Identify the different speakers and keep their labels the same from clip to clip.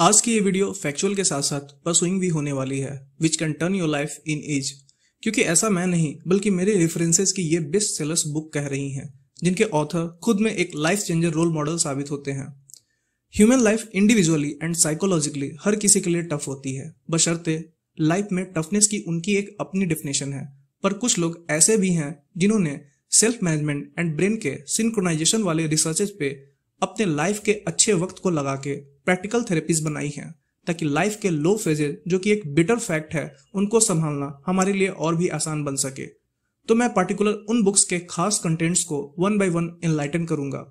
Speaker 1: आज की ये वीडियो फैक्चुअल के साथ साथ परसुइंग भी होने वाली है which can turn your life in age क्योंकि ऐसा मैं नहीं बल्कि मेरे रेफरेंसेस की ये बेस्ट सेलर्स बुक कह रही हैं जिनके ऑथर खुद में एक लाइफ चेंजर रोल मॉडल साबित होते हैं human life individually and psychologically हर किसी के लिए टफ होती है बशर्ते लाइफ में टफनेस की उनकी एक अपनी डेफिनेशन है पर कुछ लोग ऐसे भी हैं जिन्होंने सेल्फ मैनेजमेंट एंड ब्रेन के सिंक्रोनाइजेशन वाले रिसर्चेज पे अपने लाइफ के अच्छे वक्त को लगा के प्रैक्टिकल थेरेपीज बनाई हैं ताकि लाइफ के लो फेजेज जो कि एक बिटर फैक्ट है उनको संभालना हमारे लिए और भी आसान बन सके तो मैं पर्टिकुलर उन बुक्स के खास कंटेंट्स को वन बाय वन इनलाइटन करूंगा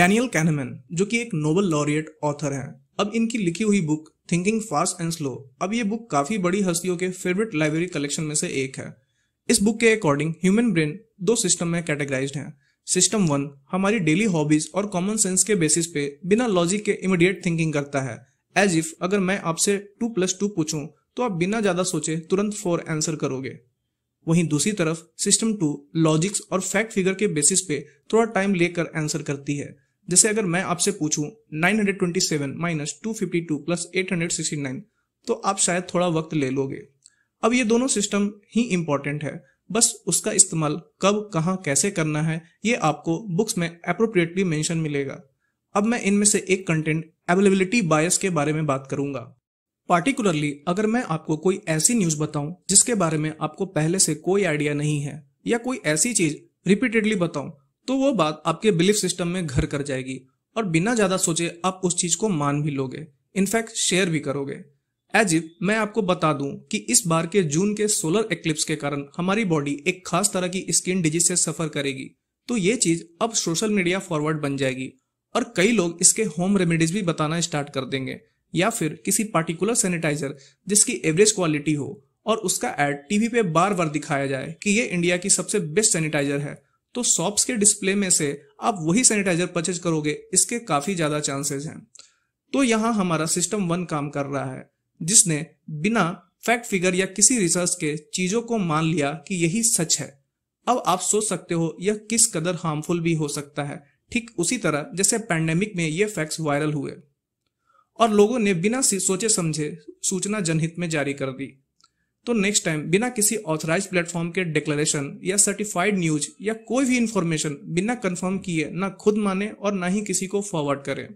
Speaker 1: डैनियल कैनमैन जो कि एक नोबल लॉरियट ऑथर हैं अब इनकी लिखी हुई book thinking fast and slow अब ये बुक काफी बड़ी हस्तियों के फेवरेट लाइब्रेरी कलेक्शन में से एक है इस बुक के अकॉर्डिंग ह्यूमन ब्रेन दो सिस्टम में कैटेगराइज्ड हैं सिस्टम वन हमारी डेली हॉबीज और कॉमन सेंस के बेसिस पे बिना लॉजिक के इमीडिएट थिंकिंग करता है एज इफ अगर मैं आपसे टू प्लस टू पूछूं तो आप बिना ज्यादा सोचे तुरंत फोर आंसर करोगे वहीं दूसरी तरफ सिस्टम टू लॉजिक्स और फैक्ट फिगर के बेसिस पे थोड़ा टाइम लेकर आंसर करती है जैसे अगर मैं आपसे पूछूं 927 माइनस 252 प्लस 869 तो आप शायद थोड़ा वक्त ले लोगे अब ये दोनों सिस्टम ही इंपॉर्टेंट है बस उसका इस्तेमाल कब कहा कैसे करना है ये आपको बुक्स में अप्रोप्रिएटली मेंशन मिलेगा अब मैं इनमें से एक कंटेंट अवेलेबिलिटी बायस के बारे में बात करूंगा पार्टिकुलरली अगर मैं आपको कोई ऐसी न्यूज बताऊं जिसके बारे में आपको पहले से कोई आइडिया नहीं है या कोई ऐसी चीज रिपीटेडली बताऊं तो वो बात आपके बिलीफ सिस्टम में घर कर जाएगी और बिना ज्यादा सोचे आप उस चीज को मान भी लोगे इनफैक्ट शेयर भी करोगे एज इफ मैं आपको बता दूं कि इस बार के जून के सोलर एक्लिप्स के कारण हमारी बॉडी एक खास तरह की स्किन डिजीज से सफर करेगी तो ये चीज अब सोशल मीडिया फॉरवर्ड बन जाएगी और कई लोग इसके होम रेमेडीज भी बताना स्टार्ट कर देंगे या फिर किसी पार्टिकुलर सैनिटाइजर जिसकी एवरेज क्वालिटी हो और उसका एड टीवी पे बार बार दिखाया जाए कि ये इंडिया की सबसे बेस्ट सैनिटाइजर है तो शॉप्स के डिस्प्ले में से आप वही सैनिटाइजर परचेज करोगे इसके काफी ज्यादा चांसेस हैं तो यहाँ हमारा सिस्टम वन काम कर रहा है जिसने बिना फैक्ट फिगर या किसी रिसर्च के चीजों को मान लिया कि यही सच है अब आप सोच सकते हो यह किस कदर हार्मफुल भी हो सकता है ठीक उसी तरह जैसे पैंडेमिक में ये फैक्ट्स वायरल हुए और लोगों ने बिना सोचे समझे सूचना जनहित में जारी कर दी तो नेक्स्ट टाइम बिना किसी ऑथराइज प्लेटफॉर्म के डिक्लेरेशन या सर्टिफाइड न्यूज या कोई भी इंफॉर्मेशन बिना कंफर्म किए ना खुद माने और ना ही किसी को फॉरवर्ड करें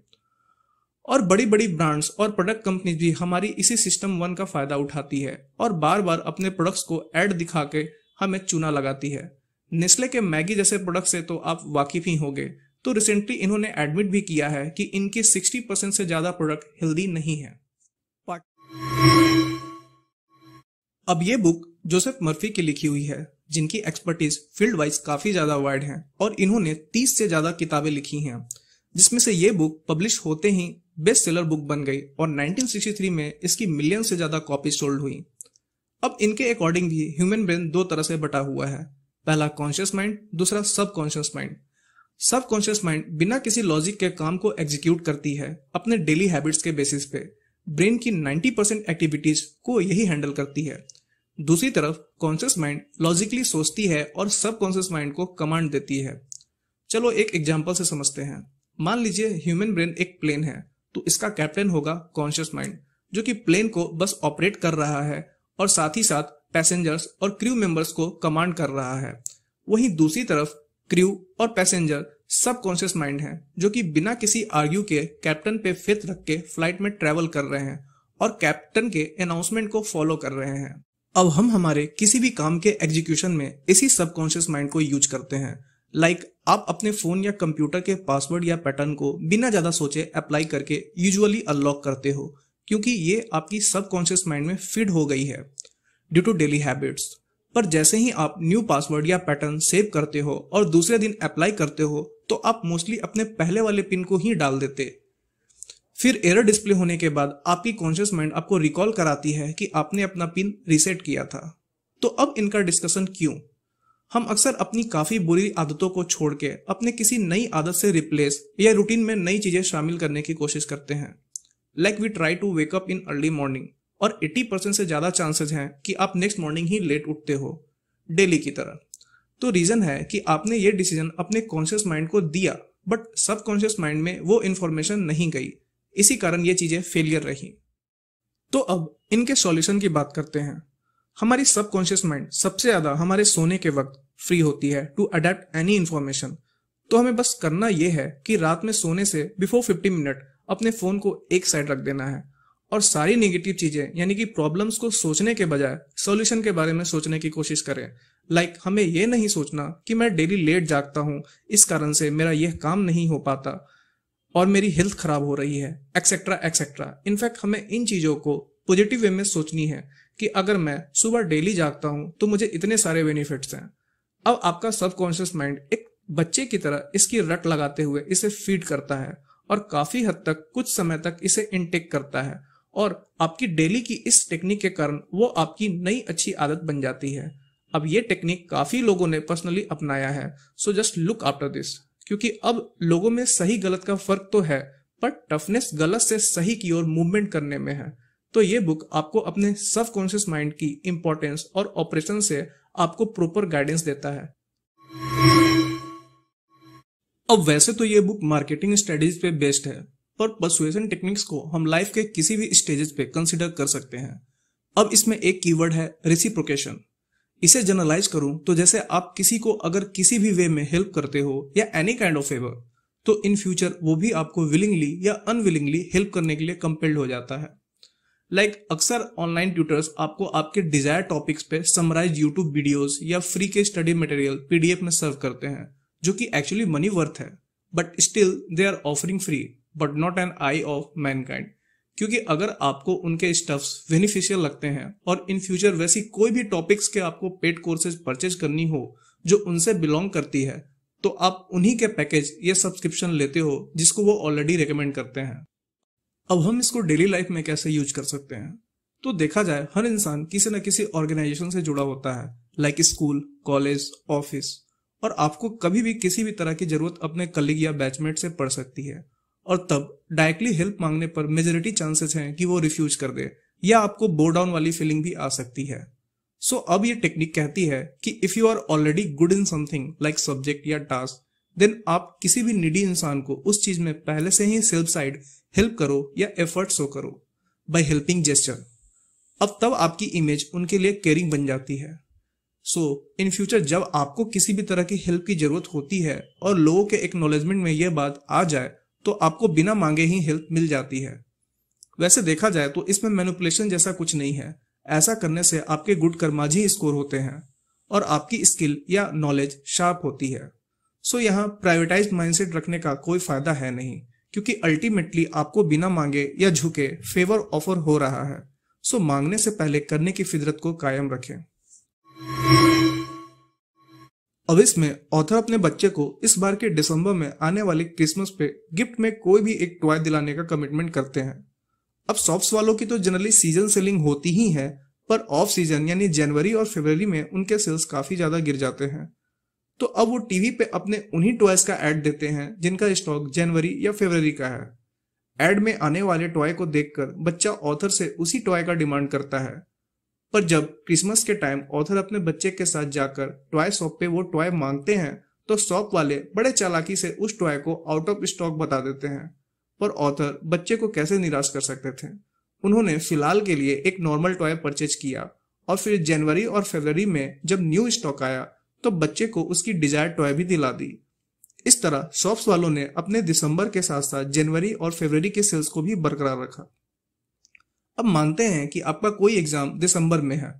Speaker 1: और बड़ी बड़ी ब्रांड्स और प्रोडक्ट कंपनीज भी हमारी इसी सिस्टम वन का फायदा उठाती है और बार बार अपने प्रोडक्ट्स को एड दिखा के हमें चूना लगाती है नेस्ले के मैगी जैसे प्रोडक्ट से तो आप वाकिफ ही होंगे तो रिसेंटली इन्होंने एडमिट भी किया है कि इनके 60 परसेंट से ज्यादा प्रोडक्ट हेल्दी नहीं है अब ये बुक जोसेफ मर्फी की लिखी हुई है जिनकी एक्सपर्टीज फील्ड वाइज काफी ज्यादा वाइड है और इन्होंने 30 से ज्यादा किताबें लिखी हैं जिसमें से ये बुक पब्लिश होते ही बेस्ट सेलर बुक बन गई और 1963 में इसकी मिलियन से ज्यादा कॉपी सोल्ड हुई अब इनके अकॉर्डिंग भी ह्यूमन ब्रेन दो तरह से बटा हुआ है पहला कॉन्शियस माइंड दूसरा subconscious mind subconscious mind बिना किसी लॉजिक के काम को एग्जीक्यूट करती है अपने डेली हैबिट्स के बेसिस पे ब्रेन की 90 परसेंट एक्टिविटीज को यही हैंडल करती है दूसरी तरफ कॉन्शियस माइंड लॉजिकली सोचती है और सब माइंड को कमांड देती है चलो एक एग्जाम्पल से समझते हैं मान लीजिए ह्यूमन ब्रेन एक प्लेन है तो इसका कैप्टन होगा कॉन्शियस माइंड जो कि प्लेन को बस ऑपरेट कर रहा है और साथ ही साथ पैसेंजर्स और क्रू मेंबर्स को कमांड कर रहा है वहीं दूसरी तरफ क्रू और पैसेंजर सब कॉन्शियस माइंड है जो कि बिना किसी आर्ग्यू के कैप्टन पे फित रख के फ्लाइट में ट्रेवल कर रहे हैं और कैप्टन के अनाउंसमेंट को फॉलो कर रहे हैं अब हम हमारे किसी भी काम के एग्जीक्यूशन में इसी सबकॉन्शियस माइंड को यूज करते हैं लाइक like, आप अपने फोन या कंप्यूटर के पासवर्ड या पैटर्न को बिना ज्यादा सोचे अप्लाई करके यूजुअली अनलॉक करते हो क्योंकि ये आपकी सबकॉन्शियस माइंड में फिट हो गई है ड्यू टू डेली हैबिट्स पर जैसे ही आप न्यू पासवर्ड या पैटर्न सेव करते हो और दूसरे दिन अप्लाई करते हो तो आप मोस्टली अपने पहले वाले पिन को ही डाल देते फिर एरर डिस्प्ले होने के बाद आपकी कॉन्शियस माइंड आपको रिकॉल कराती है कि आपने अपना पिन रिसेट किया था तो अब इनका डिस्कशन क्यों हम अक्सर अपनी काफी बुरी आदतों को छोड़ के अपने किसी नई आदत से रिप्लेस या रूटीन में नई चीजें शामिल करने की कोशिश करते हैं like we try to wake up in early morning और 80 परसेंट से ज़्यादा चांसेस हैं कि आप नेक्स्ट मॉर्निंग ही लेट उठते हो डेली की तरह तो रीज़न है कि आपने ये डिसीजन अपने कॉन्शियस माइंड को दिया बट सब कॉन्शियस माइंड में वो इन्फॉर्मेशन नहीं गई इसी कारण ये चीज़ें फेलियर रही तो अब इनके सॉल्यूशन की बात करते हैं हमारी सबकॉन्शियस माइंड सबसे ज्यादा हमारे सोने के वक्त फ्री होती है टू अडेप्ट एनी इन्फॉर्मेशन तो हमें बस करना यह है कि रात में सोने से बिफोर फिफ्टी मिनट अपने फोन को एक साइड रख देना है और सारी नेगेटिव चीजें यानी कि प्रॉब्लम्स को सोचने के बजाय सॉल्यूशन के बारे में सोचने की कोशिश करें लाइक like, हमें यह नहीं सोचना कि मैं डेली लेट जागता हूं इस कारण से मेरा यह काम नहीं हो पाता और मेरी हेल्थ खराब हो रही है एक्सेट्रा एक्सेट्रा इनफैक्ट हमें इन चीजों को पॉजिटिव वे में सोचनी है कि अगर मैं सुबह डेली जागता हूं तो मुझे इतने सारे बेनिफिट्स हैं अब आपका सबकॉन्शियस माइंड एक बच्चे की तरह इसकी रट लगाते हुए इसे फीड करता है और काफी हद तक कुछ समय तक इसे इनटेक करता है और आपकी डेली की इस टेक्निक के कारण वो आपकी नई अच्छी आदत बन जाती है अब ये टेक्निक काफी लोगों ने पर्सनली अपनाया है so just look after this क्योंकि अब लोगों में सही गलत का फर्क तो है पर टफनेस गलत से सही की ओर मूवमेंट करने में है तो ये बुक आपको अपने सब कॉन्शियस माइंड की इंपॉर्टेंस और ऑपरेशन से आपको प्रॉपर गाइडेंस देता है अब वैसे तो ये बुक मार्केटिंग स्टडीज पे बेस्ड है पर पर्सुएशन टेक्निक्स को हम लाइफ के किसी भी स्टेजेस पे कंसिडर कर सकते हैं अब इसमें एक कीवर्ड है रेसिप्रोकेशन इसे जनरलाइज करूं तो जैसे आप किसी को अगर किसी भी वे में हेल्प करते हो या एनी काइंड ऑफ फेवर तो इन फ्यूचर वो भी आपको विलिंगली या अनविलिंगली हेल्प करने के लिए कंपेल्ड हो जाता है लाइक like, अक्सर ऑनलाइन ट्यूटर्स आपको आपके डिजायर टॉपिक्स पे समराइज यूट्यूब वीडियोस या फ्री के स्टडी मटेरियल पीडीएफ में सर्व करते हैं जो कि एक्चुअली मनी वर्थ है but still they are offering free but not an eye of mankind क्योंकि अगर आपको उनके स्टफ्स बेनिफिशियल लगते हैं और इन फ्यूचर वैसी कोई भी टॉपिक्स के आपको पेड कोर्सेज परचेज करनी हो जो उनसे बिलोंग करती है तो आप उन्हीं के पैकेज या सब्सक्रिप्शन लेते हो जिसको वो ऑलरेडी रिकमेंड करते हैं अब हम इसको डेली लाइफ में कैसे यूज कर सकते हैं तो देखा जाए हर इंसान किसी न किसी ऑर्गेनाइजेशन से जुड़ा होता है लाइक स्कूल कॉलेज ऑफिस और आपको कभी भी किसी भी तरह की जरूरत अपने कलीग या बैचमेट से पड़ सकती है और तब डायरेक्टली हेल्प मांगने पर मेजोरिटी चांसेस हैं कि वो रिफ्यूज कर दे या आपको बोर डाउन वाली फीलिंग भी आ सकती है सो so, अब ये टेक्निक कहती है कि if you are already good in something like subject या टास्क देन आप किसी भी निडी इंसान को उस चीज में पहले से ही सेल्फ साइड हेल्प करो या एफर्ट शो करो बाय हेल्पिंग जेस्टर अब तब आपकी इमेज उनके लिए केयरिंग बन जाती है सो इन फ्यूचर जब आपको किसी भी तरह की हेल्प की जरूरत होती है और लोगों के एक्नोलेजमेंट में यह बात आ जाए तो आपको बिना मांगे ही हेल्प मिल जाती है वैसे देखा जाए तो इसमें मैनुपुलेशन जैसा कुछ नहीं है ऐसा करने से आपके गुड कर्माज ही स्कोर होते हैं और आपकी स्किल या नॉलेज शार्प होती है सो यहाँ प्राइवेटाइज माइंडसेट रखने का कोई फायदा है नहीं क्योंकि अल्टीमेटली आपको बिना मांगे या झुके फेवर ऑफर हो रहा है सो मांगने से पहले करने की फिदरत को कायम रखें अब इसमें ऑथर अपने बच्चे को इस बार के दिसंबर में आने वाले क्रिसमस पे गिफ्ट में कोई भी एक टॉय दिलाने का कमिटमेंट करते हैं अब सॉफ्ट वालों की तो जनरली सीजन सेलिंग होती ही है पर ऑफ सीजन यानी जनवरी और फरवरी में उनके सेल्स काफी ज्यादा गिर जाते हैं तो अब वो टीवी पे अपने उन्हीं टॉयज का एड देते हैं जिनका स्टॉक जनवरी या फरवरी का है एड में आने वाले टॉय को देखकर बच्चा ऑथर से उसी टॉय का डिमांड करता है पर जब क्रिसमस के टाइम ऑथर अपने बच्चे के साथ जाकर टॉय शॉप पे वो टॉय मांगते हैं तो शॉप वाले बड़े चालाकी से उस टॉय को आउट ऑफ स्टॉक बता देते हैं पर ऑथर बच्चे को कैसे निराश कर सकते थे उन्होंने फिलहाल के लिए एक नॉर्मल टॉय परचेज किया और फिर जनवरी और फेबर में जब न्यू स्टॉक आया तो बच्चे को उसकी डिजायर टॉय भी दिला दी इस तरह शॉप्स वालों ने अपने दिसंबर के साथ साथ जनवरी और फरवरी के सेल्स को भी बरकरार रखा अब मानते हैं कि आपका कोई एग्जाम दिसंबर में है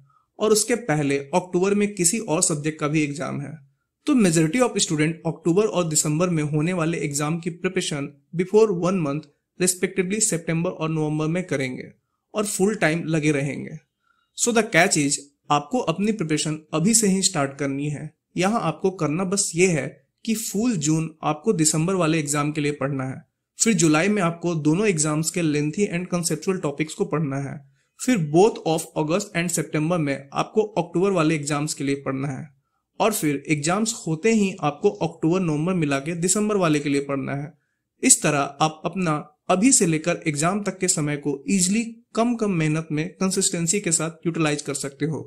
Speaker 1: और उसके पहले अक्टूबर में किसी और सब्जेक्ट का भी एग्जाम है तो मेजोरिटी ऑफ स्टूडेंट अक्टूबर और दिसंबर में होने वाले एग्जाम की preparation before one month respectively September और नवम्बर में करेंगे और फुल टाइम लगे रहेंगे सो द कैच इज आपको अपनी प्रिपरेशन अभी से ही स्टार्ट करनी है यहाँ आपको करना बस ये है कि फूल जून आपको दिसंबर वाले एग्जाम के लिए पढ़ना है फिर जुलाई में आपको दोनों एग्जाम्स के लेंथी एंड कंसेप्चुअल टॉपिक्स को पढ़ना है फिर both of August and September में आपको अक्टूबर वाले एग्जाम्स के लिए पढ़ना है और फिर एग्जाम्स होते ही आपको अक्टूबर नवंबर मिला के दिसंबर वाले के लिए पढ़ना है इस तरह आप अपना अभी से लेकर एग्जाम तक के समय को इजिली कम कम मेहनत में कंसिस्टेंसी के साथ यूटिलाइज कर सकते हो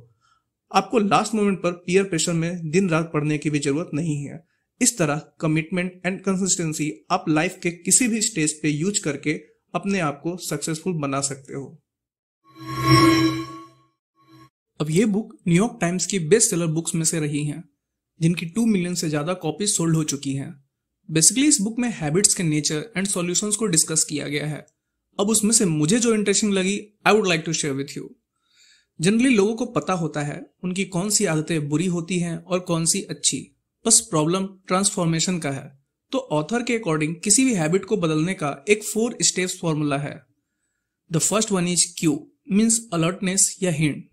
Speaker 1: आपको लास्ट मोमेंट पर पीयर प्रेशर में दिन रात पढ़ने की भी जरूरत नहीं है इस तरह कमिटमेंट एंड कंसिस्टेंसी आप लाइफ के किसी भी स्टेज पे यूज करके अपने आप को सक्सेसफुल बना सकते हो अब ये बुक न्यूयॉर्क टाइम्स की बेस्ट सेलर बुक्स में से रही हैं जिनकी टू मिलियन से ज्यादा कॉपीज सोल्ड हो चुकी हैं बेसिकली इस बुक में हैबिट्स के नेचर एंड सॉल्यूशंस को डिस्कस किया गया है अब उसमें से मुझे जो इंटरेस्टिंग लगी I would like to share with you generally लोगों को पता होता है उनकी कौन सी आदतें बुरी होती हैं और कौन सी अच्छी बस प्रॉब्लम ट्रांसफॉर्मेशन का है तो ऑथर के अकॉर्डिंग किसी भी हैबिट को बदलने का एक फोर स्टेप फॉर्मूला है the first one is cue means alertness या hint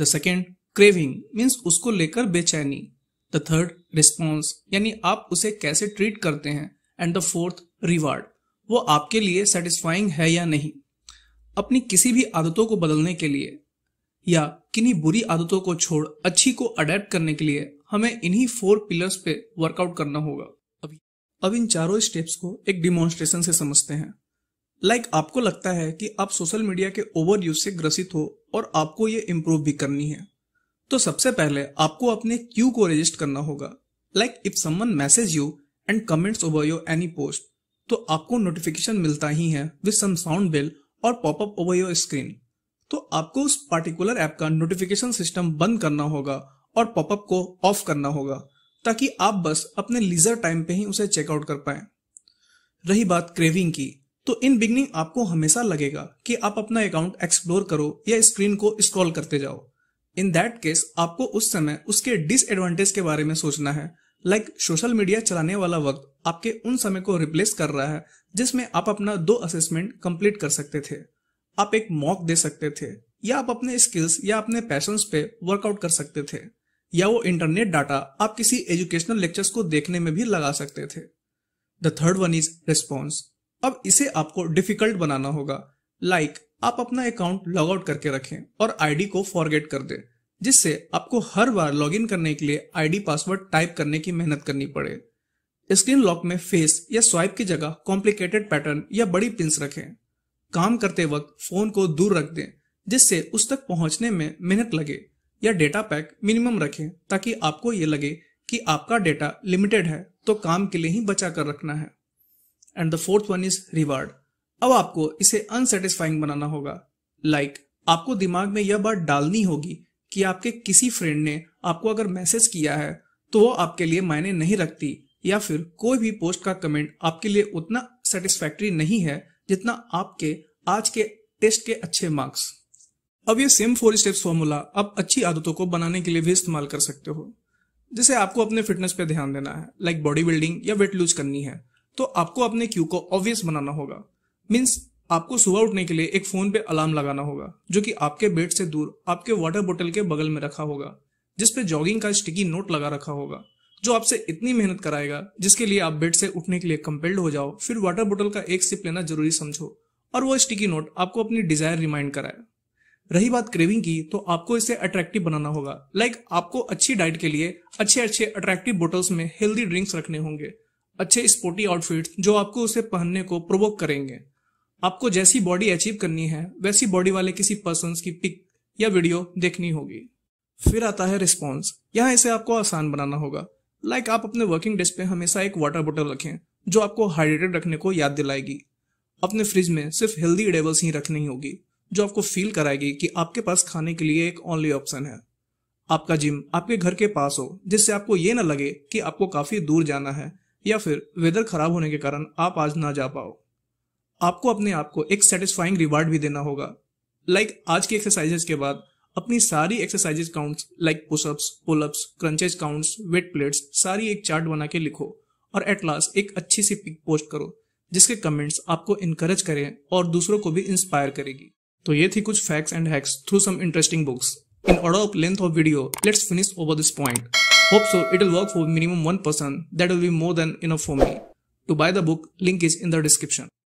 Speaker 1: the second craving means उसको लेकर बेचैनी द थर्ड रिस्पॉन्स यानी आप उसे कैसे ट्रीट करते हैं एंड द फोर्थ रिवार्ड वो आपके लिए सेटिस्फाइंग है या नहीं अपनी किसी भी आदतों को बदलने के लिए या किन्हीं बुरी आदतों को छोड़ अच्छी को अडेप्ट करने के लिए हमें इन्हीं फोर पिलर्स पे वर्कआउट करना होगा अभी अब इन चारों स्टेप्स को एक डिमॉन्स्ट्रेशन से समझते हैं लाइक like आपको लगता है कि आप सोशल मीडिया के ओवर यूज से ग्रसित हो और आपको ये इम्प्रूव भी करनी है तो सबसे पहले आपको अपने क्यू को रजिस्ट करना होगा like if someone message you and comments over your any post तो आपको नोटिफिकेशन मिलता ही है विद सम साउंड बिल और पॉपअप ओवर योर स्क्रीन तो आपको उस पार्टिकुलर ऐप का नोटिफिकेशन सिस्टम बंद करना होगा और पॉपअप को ऑफ करना होगा ताकि आप बस अपने लीजर टाइम पे ही उसे चेकआउट कर पाए रही बात क्रेविंग की तो इन बिगनिंग आपको हमेशा लगेगा कि आप अपना अकाउंट एक्सप्लोर करो या स्क्रीन को स्क्रॉल करते जाओ इन दैट केस आपको उस समय उसके डिसएडवांटेज के बारे में सोचना है लाइक सोशल मीडिया चलाने वाला वक्त आपके उन समय को रिप्लेस कर रहा है जिसमें आप अपना दो असेसमेंट कंप्लीट कर सकते थे आप एक मॉक दे सकते थे या आप अपने स्किल्स या अपने पैशंस पे वर्कआउट कर सकते थे या वो इंटरनेट डाटा आप किसी एजुकेशनल लेक्चर्स को देखने में भी लगा सकते थे the third one is response अब इसे आपको डिफिकल्ट बनाना होगा लाइक like, आप अपना अकाउंट लॉग आउट करके रखें और आईडी को फॉरगेट कर दें जिससे आपको हर बार लॉगिन करने के लिए आईडी पासवर्ड टाइप करने की मेहनत करनी पड़े स्क्रीन लॉक में फेस या स्वाइप की जगह कॉम्प्लिकेटेड पैटर्न या बड़ी पिंस रखें काम करते वक्त फोन को दूर रख दें जिससे उस तक पहुंचने में मेहनत लगे या डेटा पैक मिनिमम रखें ताकि आपको ये लगे कि आपका डेटा लिमिटेड है तो काम के लिए ही बचा कर रखना है and the fourth one is reward अब आपको इसे अनसेटिस्फाइंग बनाना होगा लाइक like, आपको दिमाग में यह बात डालनी होगी कि आपके किसी फ्रेंड ने आपको अगर मैसेज किया है तो वो आपके लिए मायने नहीं रखती या फिर कोई भी पोस्ट का कमेंट आपके लिए उतना सेटिस्फैक्ट्री नहीं है जितना आपके आज के टेस्ट के अच्छे मार्क्स अब ये सेम फोर स्टेप्स फॉर्मूला आप अच्छी आदतों को बनाने के लिए भी इस्तेमाल कर सकते हो जैसे आपको अपने फिटनेस पे ध्यान देना है लाइक बॉडी बिल्डिंग या वेट लूज करनी है तो आपको अपने क्यू को ऑब्वियस बनाना होगा मीन्स आपको सुबह उठने के लिए एक फोन पे अलार्म लगाना होगा जो कि आपके बेड से दूर आपके वाटर बोतल के बगल में रखा होगा जिसपे जॉगिंग का स्टिकी नोट लगा रखा होगा जो आपसे इतनी मेहनत कराएगा जिसके लिए आप बेड से उठने के लिए कंपेल्ड हो जाओ फिर वाटर बोतल का एक सिप लेना जरूरी समझो और वो स्टिकी नोट आपको अपनी डिजायर रिमाइंड कराए रही बात क्रेविंग की तो आपको इसे अट्रैक्टिव बनाना होगा लाइक आपको अच्छी डाइट के लिए अच्छे अच्छे अट्रैक्टिव बोटल्स में हेल्दी ड्रिंक्स रखने होंगे अच्छे स्पोर्टी आउटफिट जो आपको उसे पहनने को प्रोवोक करेंगे आपको जैसी बॉडी अचीव करनी है वैसी बॉडी वाले किसी पर्सन की पिक या वीडियो देखनी होगी फिर आता है रिस्पॉन्स यहाँ इसे आपको आसान बनाना होगा लाइक like आप अपने वर्किंग डेस्क पे हमेशा एक वाटर बोटल रखें जो आपको हाइड्रेटेड रखने को याद दिलाएगी अपने फ्रिज में सिर्फ हेल्दी एडेबल्स ही रखनी होगी जो आपको फील कराएगी कि आपके पास खाने के लिए एक ओनली ऑप्शन है आपका जिम आपके घर के पास हो जिससे आपको ये ना लगे कि आपको काफी दूर जाना है या फिर वेदर खराब होने के कारण आप आज ना जा पाओ आपको अपने आप को एक सेटिस्फाइंग रिवार्ड भी देना होगा लाइक like, आज की एक्सरसाइजेस के बाद अपनी सारी exercises counts like pushups pullups crunches counts weight plates सारी एक चार्ट बना के लिखो और एट लास्ट एक अच्छी सी पिक पोस्ट करो जिसके कमेंट्स आपको इनकरेज करें और दूसरों को भी इंस्पायर करेगी तो ये थी कुछ facts and hacks through some interesting books in order of length of video let's finish over this point hope so it will work for minimum one person that will be more than enough for me to buy the book link is in the description